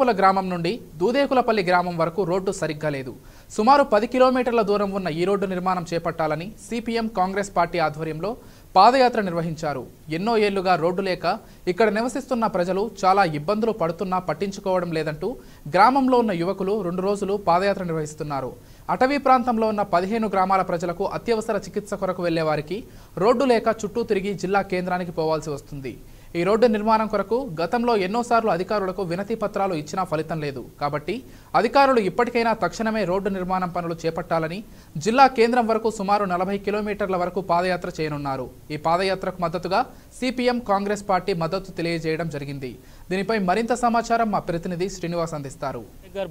కుంపుల గ్రామం నుండి దూదేకులపల్లి గ్రామం వరకు రోడ్డు సరిగ్గా లేదు సుమారు పది కిలోమీటర్ల దూరం ఉన్న ఈ రోడ్డు నిర్మాణం చేపట్టాలని సిపిఎం కాంగ్రెస్ పార్టీ ఆధ్వర్యంలో పాదయాత్ర నిర్వహించారు ఎన్నో ఏళ్లుగా రోడ్డు లేక ఇక్కడ నివసిస్తున్న ప్రజలు చాలా ఇబ్బందులు పడుతున్నా పట్టించుకోవడం లేదంటూ గ్రామంలో ఉన్న యువకులు రెండు రోజులు పాదయాత్ర నిర్వహిస్తున్నారు అటవీ ప్రాంతంలో ఉన్న పదిహేను గ్రామాల ప్రజలకు అత్యవసర చికిత్స కొరకు వెళ్లే వారికి రోడ్డు లేక చుట్టూ తిరిగి జిల్లా కేంద్రానికి పోవాల్సి వస్తుంది ఈ రోడ్డు నిర్మాణం కొరకు గతంలో ఎన్నోసార్లు అధికారులకు వినతి పత్రాలు ఇచ్చినా ఫలితం లేదు కాబట్టి అధికారులు ఇప్పటికైనా తక్షణమే రోడ్డు నిర్మాణం పనులు చేపట్టాలని జిల్లా కేంద్రం వరకు సుమారు నలభై కిలోమీటర్ల వరకు పాదయాత్ర చేయనున్నారు ఈ పాదయాత్రకు మద్దతుగా సిపిఎం కాంగ్రెస్ పార్టీ మద్దతు తెలియజేయడం జరిగింది దీనిపై మరింత సమాచారం మా ప్రతినిధి శ్రీనివాస్ అందిస్తారు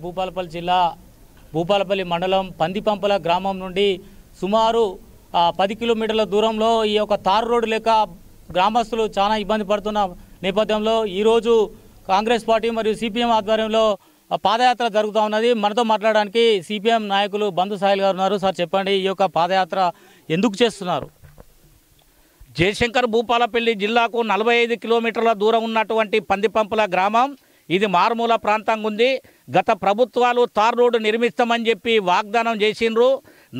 భూపాలపల్లి జిల్లా భూపాలపల్లి మండలం పందిపంపల గ్రామం నుండి సుమారు పది కిలోమీటర్ల దూరంలో ఈ యొక్క తారు రోడ్డు లేక గ్రామస్తులు చాలా ఇబ్బంది పడుతున్న నేపథ్యంలో ఈరోజు కాంగ్రెస్ పార్టీ మరియు సిపిఎం ఆధ్వర్యంలో పాదయాత్ర జరుగుతూ ఉన్నది మనతో మాట్లాడడానికి సిపిఎం నాయకులు బంధు సాయిల్ గారు ఉన్నారు సార్ చెప్పండి ఈ యొక్క పాదయాత్ర ఎందుకు చేస్తున్నారు జయశంకర్ భూపాలపల్లి జిల్లాకు నలభై ఐదు కిలోమీటర్ల దూరం ఉన్నటువంటి పందిపంపుల గ్రామం ఇది మారుమూల ప్రాంతంగా ఉంది గత ప్రభుత్వాలు తార్ రోడ్డు నిర్మిస్తామని చెప్పి వాగ్దానం చేసిండ్రు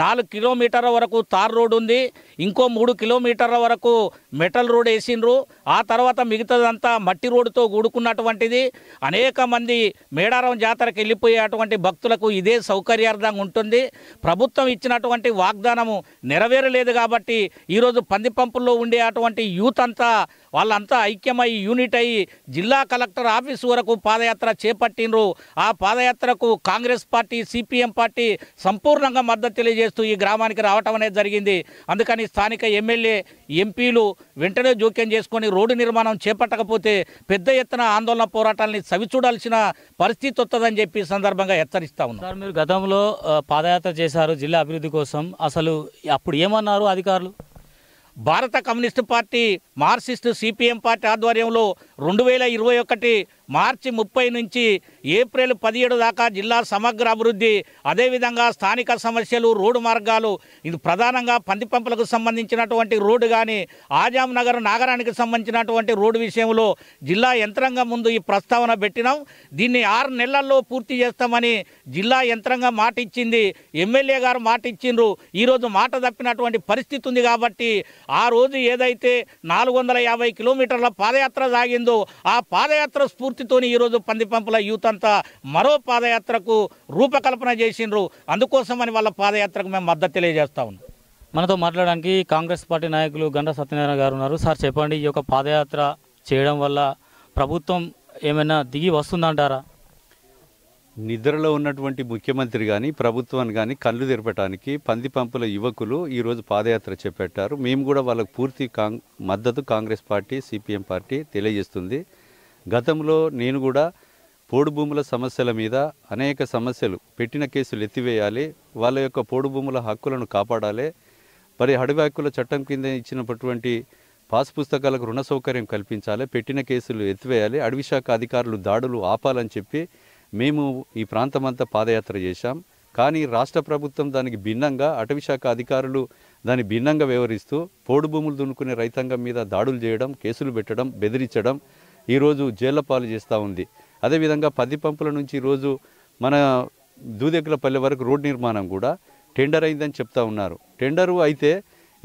నాలుగు కిలోమీటర్ల వరకు తార్ రోడ్ ఉంది ఇంకో మూడు కిలోమీటర్ల వరకు మెటల్ రోడ్ వేసిండ్రు ఆ తర్వాత మిగతాదంతా మట్టి రోడ్డుతో కూడుకున్నటువంటిది అనేక మంది మేడారం జాతరకు వెళ్ళిపోయేటువంటి భక్తులకు ఇదే సౌకర్యార్థంగా ఉంటుంది ప్రభుత్వం ఇచ్చినటువంటి వాగ్దానము నెరవేరలేదు కాబట్టి ఈరోజు పంది పంపుల్లో ఉండే అటువంటి యూత్ అంతా వాళ్ళంతా ఐక్యమై యూనిట్ అయ్యి జిల్లా కలెక్టర్ ఆఫీస్ వరకు పాదయాత్ర చేపట్టినరు ఆ పాదయాత్రకు కాంగ్రెస్ పార్టీ సిపిఎం పార్టీ సంపూర్ణంగా మద్దతు తెలియజేస్తారు చేస్తూ ఈ గ్రామానికి రావటం అనేది జరిగింది అందుకని స్థానిక ఎమ్మెల్యే ఎంపీలు వెంటనే జోక్యం చేసుకొని రోడ్డు నిర్మాణం చేపట్టకపోతే పెద్ద ఎత్తున ఆందోళన పోరాటాలని సవిచూడాల్సిన పరిస్థితి వస్తుందని చెప్పి సందర్భంగా హెచ్చరిస్తా ఉన్నారు మీరు గతంలో పాదయాత్ర చేశారు జిల్లా అభివృద్ధి కోసం అసలు అప్పుడు ఏమన్నారు అధికారులు భారత communist party marxist CPM party ఆధ్వర్యంలో రెండు వేల ఇరవై ఒకటి మార్చి ముప్పై నుంచి ఏప్రిల్ పదిహేడు దాకా జిల్లా సమగ్ర అభివృద్ధి అదేవిధంగా స్థానిక సమస్యలు రోడ్డు మార్గాలు ఇది ప్రధానంగా పంది పంపులకు సంబంధించినటువంటి రోడ్డు కానీ ఆజాం నగర్ నాగరానికి సంబంధించినటువంటి రోడ్డు విషయంలో జిల్లా యంత్రాంగం ముందు ఈ ప్రస్తావన పెట్టినాం దీన్ని ఆరు నెలల్లో పూర్తి చేస్తామని జిల్లా యంత్రాంగం మాట ఇచ్చింది ఎమ్మెల్యే గారు మాట ఇచ్చిండ్రు ఈరోజు మాట తప్పినటువంటి పరిస్థితి ఉంది కాబట్టి ఆ రోజు ఏదైతే నాలుగు వందల యాభై కిలోమీటర్ల పాదయాత్ర సాగిందో ఆ పాదయాత్ర స్ఫూర్తితోని ఈరోజు పందిపంపుల యూత్ అంతా మరో పాదయాత్రకు రూపకల్పన చేసిండ్రు అందుకోసమని వాళ్ళ పాదయాత్రకు మేము మద్దతు తెలియజేస్తా ఉన్నాం మనతో మాట్లాడడానికి కాంగ్రెస్ పార్టీ నాయకులు గంట సత్యనారాయణ గారు ఉన్నారు సార్ చెప్పండి ఈ యొక్క పాదయాత్ర చేయడం వల్ల ప్రభుత్వం ఏమైనా దిగి వస్తుందంటారా నిద్రలో ఉన్నటువంటి ముఖ్యమంత్రి కానీ ప్రభుత్వాన్ని కానీ కళ్ళు తెరపటానికి పంది పంపుల యువకులు ఈరోజు పాదయాత్ర చేపట్టారు మేము కూడా వాళ్ళకు పూర్తి కాంగ్ మద్దతు కాంగ్రెస్ పార్టీ సిపిఎం పార్టీ తెలియజేస్తుంది గతంలో నేను కూడా పోడు భూముల సమస్యల మీద అనేక సమస్యలు పెట్టిన కేసులు ఎత్తివేయాలి వాళ్ళ యొక్క పోడు భూముల హక్కులను కాపాడాలి మరి అడవి హక్కుల చట్టం కింద ఇచ్చినటువంటి పాస్ పుస్తకాలకు రుణ సౌకర్యం కల్పించాలి పెట్టిన కేసులు ఎత్తివేయాలి అడవి శాఖ అధికారులు దాడులు ఆపాలని చెప్పి మేము ఈ ప్రాంతమంతా పాదయాత్ర చేశాం కానీ రాష్ట్ర ప్రభుత్వం దానికి భిన్నంగా అటవీశాఖ అధికారులు దాన్ని భిన్నంగా వ్యవహరిస్తూ పోడు భూములు దున్నుకునే రైతాంగం మీద దాడులు చేయడం కేసులు పెట్టడం బెదిరించడం ఈరోజు జైళ్ల పాలు చేస్తూ ఉంది అదేవిధంగా పది పంపుల నుంచి ఈరోజు మన పల్లె వరకు రోడ్ నిర్మాణం కూడా టెండర్ అయిందని చెప్తా ఉన్నారు టెండరు అయితే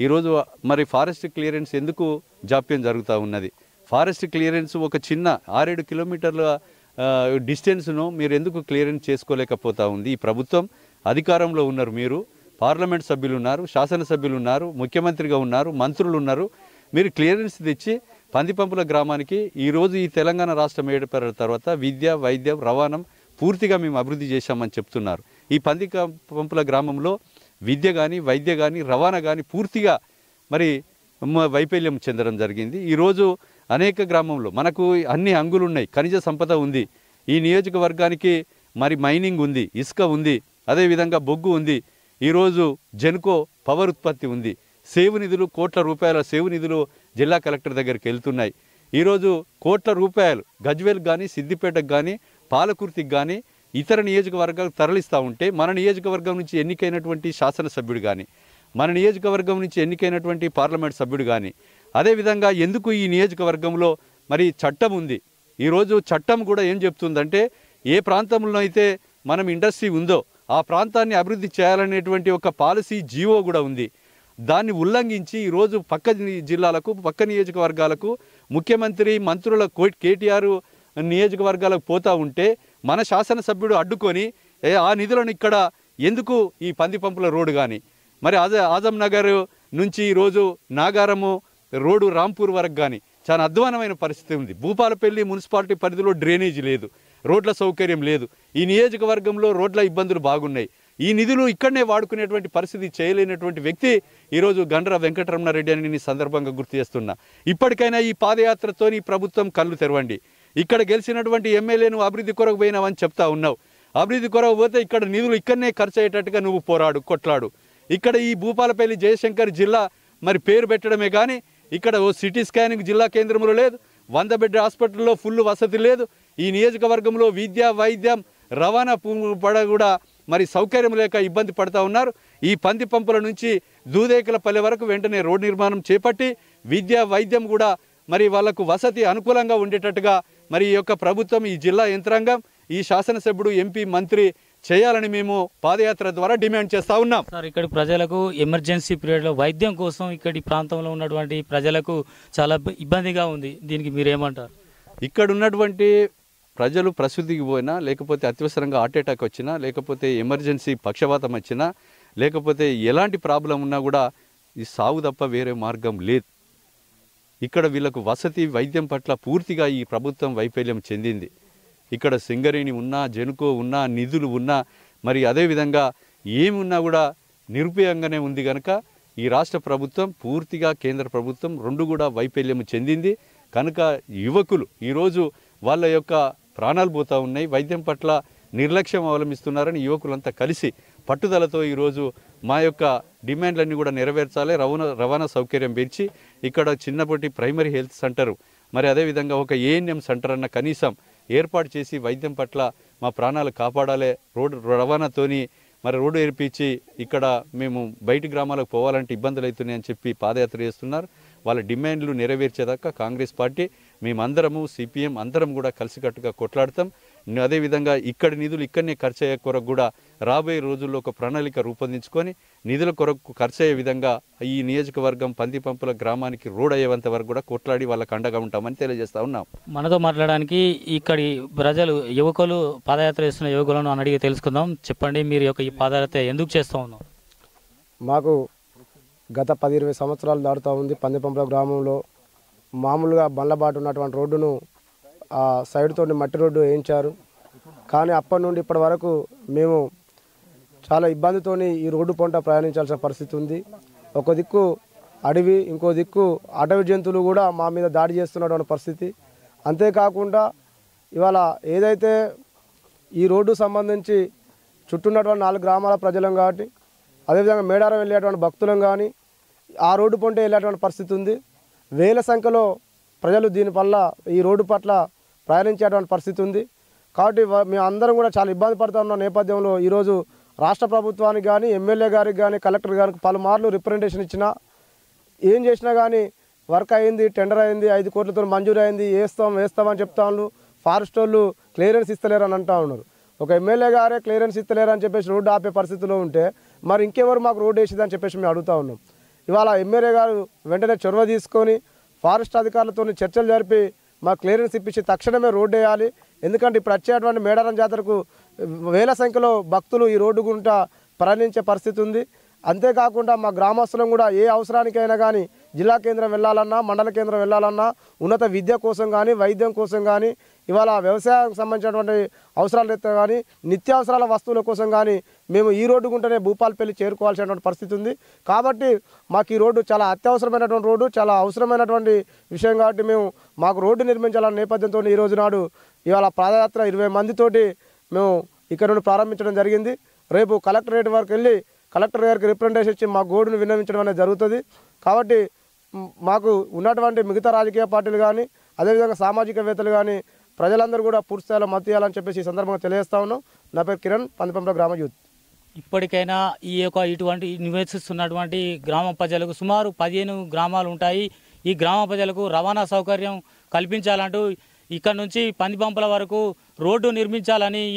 ఈరోజు మరి ఫారెస్ట్ క్లియరెన్స్ ఎందుకు జాప్యం జరుగుతూ ఉన్నది ఫారెస్ట్ క్లియరెన్స్ ఒక చిన్న ఆరేడు కిలోమీటర్ల డిస్టెన్స్ను మీరు ఎందుకు క్లియరెన్స్ చేసుకోలేకపోతా ఉంది ఈ ప్రభుత్వం అధికారంలో ఉన్నారు మీరు పార్లమెంట్ సభ్యులు ఉన్నారు శాసనసభ్యులు ఉన్నారు ముఖ్యమంత్రిగా ఉన్నారు మంత్రులు ఉన్నారు మీరు క్లియరెన్స్ తెచ్చి పందిపంపుల గ్రామానికి ఈరోజు ఈ తెలంగాణ రాష్ట్రం ఏర్పడిన తర్వాత విద్య వైద్యం రవాణా పూర్తిగా మేము అభివృద్ధి చేశామని చెప్తున్నారు ఈ పంది పంపుల గ్రామంలో విద్య కానీ వైద్య కానీ రవాణా కానీ పూర్తిగా మరి వైఫల్యం చెందడం జరిగింది ఈరోజు అనేక గ్రామంలో మనకు అన్ని అంగులు ఉన్నాయి ఖనిజ సంపద ఉంది ఈ నియోజకవర్గానికి మరి మైనింగ్ ఉంది ఇసుక ఉంది అదేవిధంగా బొగ్గు ఉంది ఈరోజు జెన్కో పవర్ ఉత్పత్తి ఉంది సేవు నిధులు కోట్ల రూపాయల సేవు నిధులు జిల్లా కలెక్టర్ దగ్గరికి వెళ్తున్నాయి ఈరోజు కోట్ల రూపాయలు గజ్వేల్ కానీ సిద్దిపేటకు కానీ పాలకుర్తికి కానీ ఇతర నియోజకవర్గాలకు తరలిస్తూ ఉంటే మన నియోజకవర్గం నుంచి ఎన్నికైనటువంటి శాసనసభ్యుడు కానీ మన నియోజకవర్గం నుంచి ఎన్నికైనటువంటి పార్లమెంట్ సభ్యుడు కానీ అదేవిధంగా ఎందుకు ఈ నియోజకవర్గంలో మరి చట్టం ఉంది ఈరోజు చట్టం కూడా ఏం చెప్తుందంటే ఏ ప్రాంతంలో అయితే మనం ఇండస్ట్రీ ఉందో ఆ ప్రాంతాన్ని అభివృద్ధి చేయాలనేటువంటి ఒక పాలసీ జీవో కూడా ఉంది దాన్ని ఉల్లంఘించి ఈరోజు పక్క జిల్లాలకు పక్క నియోజకవర్గాలకు ముఖ్యమంత్రి మంత్రుల కేటీఆర్ నియోజకవర్గాలకు పోతూ ఉంటే మన శాసనసభ్యుడు అడ్డుకొని ఆ నిధులను ఇక్కడ ఎందుకు ఈ పందిపంపుల రోడ్డు కానీ మరి ఆజ ఆజంనగర్ నుంచి ఈరోజు నాగారము రోడ్డు రాంపూర్ వరకు కానీ చాలా అధ్వానమైన పరిస్థితి ఉంది భూపాలపల్లి మున్సిపాలిటీ పరిధిలో డ్రైనేజ్ లేదు రోడ్ల సౌకర్యం లేదు ఈ నియోజకవర్గంలో రోడ్ల ఇబ్బందులు బాగున్నాయి ఈ నిధులు ఇక్కడనే వాడుకునేటువంటి పరిస్థితి చేయలేనటువంటి వ్యక్తి ఈరోజు గండ్ర వెంకటరమణారెడ్డి అని నేను సందర్భంగా గుర్తు చేస్తున్నా ఇప్పటికైనా ఈ పాదయాత్రతో ఈ ప్రభుత్వం కళ్ళు తెరవండి ఇక్కడ గెలిచినటువంటి ఎమ్మెల్యేను అభివృద్ధి కొరకు పోయినావని చెప్తా ఉన్నావు అభివృద్ధి కొరకు పోతే ఇక్కడ నిధులు ఇక్కడనే ఖర్చు అయ్యేటట్టుగా నువ్వు పోరాడు కొట్లాడు ఇక్కడ ఈ భూపాలపల్లి జయశంకర్ జిల్లా మరి పేరు పెట్టడమే కానీ ఇక్కడ ఓ సిటీ స్కానింగ్ జిల్లా కేంద్రంలో లేదు వంద బెడ్ హాస్పిటల్లో ఫుల్ వసతి లేదు ఈ నియోజకవర్గంలో విద్య వైద్యం రవాణా పడ కూడా మరి సౌకర్యం లేక ఇబ్బంది పడతా ఉన్నారు ఈ పంది పంపుల నుంచి పల్లె వరకు వెంటనే రోడ్డు నిర్మాణం చేపట్టి విద్య వైద్యం కూడా మరి వాళ్లకు వసతి అనుకూలంగా ఉండేటట్టుగా మరి ఈ యొక్క ప్రభుత్వం ఈ జిల్లా యంత్రాంగం ఈ శాసనసభ్యుడు ఎంపీ మంత్రి చేయాలని మేము పాదయాత్ర ద్వారా డిమాండ్ చేస్తా ఉన్నాం సార్ ఇక్కడ ప్రజలకు ఎమర్జెన్సీ లో వైద్యం కోసం ఇక్కడి ప్రాంతంలో ఉన్నటువంటి ప్రజలకు చాలా ఇబ్బందిగా ఉంది దీనికి మీరేమంటారు ఇక్కడ ఉన్నటువంటి ప్రజలు ప్రసూతికి పోయినా లేకపోతే అత్యవసరంగా హార్ట్ అటాక్ వచ్చినా లేకపోతే ఎమర్జెన్సీ పక్షపాతం వచ్చినా లేకపోతే ఎలాంటి ప్రాబ్లం ఉన్నా కూడా ఈ సాగు తప్ప వేరే మార్గం లేదు ఇక్కడ వీళ్ళకు వసతి వైద్యం పట్ల పూర్తిగా ఈ ప్రభుత్వం వైఫల్యం చెందింది ఇక్కడ సింగరేణి ఉన్నా జనుకో ఉన్నా నిధులు ఉన్నా మరి అదేవిధంగా ఏమి ఉన్నా కూడా నిరుపయోగంగానే ఉంది కనుక ఈ రాష్ట్ర ప్రభుత్వం పూర్తిగా కేంద్ర ప్రభుత్వం రెండు కూడా వైఫల్యం చెందింది కనుక యువకులు ఈరోజు వాళ్ళ యొక్క ప్రాణాలు పోతూ ఉన్నాయి వైద్యం పట్ల నిర్లక్ష్యం అవలంబిస్తున్నారని యువకులంతా కలిసి పట్టుదలతో ఈరోజు మా యొక్క డిమాండ్లన్నీ కూడా నెరవేర్చాలి రవాణా రవాణా సౌకర్యం పెంచి ఇక్కడ చిన్నప్పటి ప్రైమరీ హెల్త్ సెంటరు మరి అదేవిధంగా ఒక ఏఎన్ఎం సెంటర్ అన్న కనీసం ఏర్పాటు చేసి వైద్యం పట్ల మా ప్రాణాలు కాపాడాలి రోడ్డు రవాణాతోని మరి రోడ్డు ఏర్పించి ఇక్కడ మేము బయటి గ్రామాలకు పోవాలంటే ఇబ్బందులు అవుతున్నాయని చెప్పి పాదయాత్ర చేస్తున్నారు వాళ్ళ డిమాండ్లు నెరవేర్చేదాకా కాంగ్రెస్ పార్టీ మేమందరము సిపిఎం అందరం కూడా కలిసికట్టుగా కొట్లాడతాం అదేవిధంగా ఇక్కడ నిధులు ఇక్కడనే ఖర్చు అయ్యే కొరకు కూడా రాబోయే రోజుల్లో ఒక ప్రణాళిక రూపొందించుకొని నిధుల కొరకు ఖర్చు అయ్యే విధంగా ఈ నియోజకవర్గం పంది పంపుల గ్రామానికి రోడ్ అయ్యేంత వరకు కూడా కొట్లాడి వాళ్ళకి అండగా ఉంటామని తెలియజేస్తా ఉన్నాం మనతో మాట్లాడడానికి ఇక్కడి ప్రజలు యువకులు పాదయాత్ర చేస్తున్న యువకులను అని అడిగి తెలుసుకుందాం చెప్పండి మీరు యొక్క ఈ పాదయాత్ర ఎందుకు చేస్తూ ఉన్నాం మాకు గత పది ఇరవై సంవత్సరాలు దాడుతూ ఉంది పంది పంపుల గ్రామంలో మామూలుగా బండ్లబాటు ఉన్నటువంటి రోడ్డును ఆ సైడ్తో మట్టి రోడ్డు వేయించారు కానీ అప్పటి నుండి ఇప్పటి వరకు మేము చాలా ఇబ్బందితో ఈ రోడ్డు పంట ప్రయాణించాల్సిన పరిస్థితి ఉంది ఒక దిక్కు అడవి ఇంకో దిక్కు అటవీ జంతువులు కూడా మా మీద దాడి చేస్తున్నటువంటి పరిస్థితి అంతేకాకుండా ఇవాళ ఏదైతే ఈ రోడ్డు సంబంధించి చుట్టున్నటువంటి నాలుగు గ్రామాల ప్రజలం కాబట్టి అదేవిధంగా మేడారం వెళ్ళేటువంటి భక్తులం కానీ ఆ రోడ్డు పొంటే వెళ్ళేటువంటి పరిస్థితి ఉంది వేల సంఖ్యలో ప్రజలు దీనివల్ల ఈ రోడ్డు పట్ల ప్రయాణించేటువంటి పరిస్థితి ఉంది కాబట్టి మేము అందరం కూడా చాలా ఇబ్బంది పడుతున్న నేపథ్యంలో ఈరోజు రాష్ట్ర ప్రభుత్వానికి కానీ ఎమ్మెల్యే గారికి కానీ కలెక్టర్ గారికి పలుమార్లు రిప్రజెంటేషన్ ఇచ్చినా ఏం చేసినా కానీ వర్క్ అయింది టెండర్ అయింది ఐదు కోట్లతో మంజూరు అయింది వేస్తాం వేస్తామని చెప్తా ఉన్నారు ఫారెస్ట్ వాళ్ళు క్లియరెన్స్ ఇస్తలేరు అని అంటూ ఉన్నారు ఒక ఎమ్మెల్యే గారే క్లియరెన్స్ ఇస్తలేరు అని చెప్పేసి రోడ్డు ఆపే పరిస్థితిలో ఉంటే మరి ఇంకెవరు మాకు రోడ్డు వేసిందని చెప్పేసి మేము అడుగుతా ఉన్నాం ఇవాళ ఎమ్మెల్యే గారు వెంటనే చొరవ తీసుకొని ఫారెస్ట్ అధికారులతో చర్చలు జరిపి మా క్లియరెన్స్ ఇప్పించి తక్షణమే రోడ్డు వేయాలి ఎందుకంటే ఇప్పుడు వచ్చేటువంటి మేడారం జాతరకు వేల సంఖ్యలో భక్తులు ఈ రోడ్డు గుంటా ప్రయాణించే పరిస్థితి ఉంది అంతేకాకుండా మా గ్రామస్తులం కూడా ఏ అవసరానికైనా కానీ జిల్లా కేంద్రం వెళ్ళాలన్నా మండల కేంద్రం వెళ్ళాలన్నా ఉన్నత విద్య కోసం కానీ వైద్యం కోసం కానీ ఇవాళ వ్యవసాయానికి సంబంధించినటువంటి అవసరాలు కానీ నిత్యావసరాల వస్తువుల కోసం కానీ మేము ఈ రోడ్డు గుంటనే భూపాలపల్లి చేరుకోవాల్సినటువంటి పరిస్థితి ఉంది కాబట్టి మాకు ఈ రోడ్డు చాలా అత్యవసరమైనటువంటి రోడ్డు చాలా అవసరమైనటువంటి విషయం కాబట్టి మేము మాకు రోడ్డు నిర్మించాలన్న నేపథ్యంతో ఈరోజు నాడు ఇవాళ పాదయాత్ర ఇరవై మందితోటి మేము ఇక్కడ నుండి ప్రారంభించడం జరిగింది రేపు కలెక్టరేట్ వరకు వెళ్ళి కలెక్టర్ గారికి రిప్రజెంటేషన్ ఇచ్చి మా గోడును విన్నవించడం అనేది జరుగుతుంది కాబట్టి మాకు ఉన్నటువంటి మిగతా రాజకీయ పార్టీలు కానీ అదేవిధంగా సామాజికవేత్తలు కానీ ప్రజలందరూ కూడా పూర్తి స్థాయిలో మద్దతు చేయాలని చెప్పేసి ఈ సందర్భంగా తెలియజేస్తా ఉన్నాం నా పేరు కిరణ్ పందపంలో గ్రామ యూత్ ఇప్పటికైనా ఈ యొక్క ఇటువంటి నివసిస్తున్నటువంటి గ్రామ ప్రజలకు సుమారు పదిహేను గ్రామాలు ఉంటాయి ఈ గ్రామ ప్రజలకు రవాణా సౌకర్యం కల్పించాలంటూ ఇక్కడ నుంచి పందిపంపుల వరకు రోడ్డు నిర్మించాలని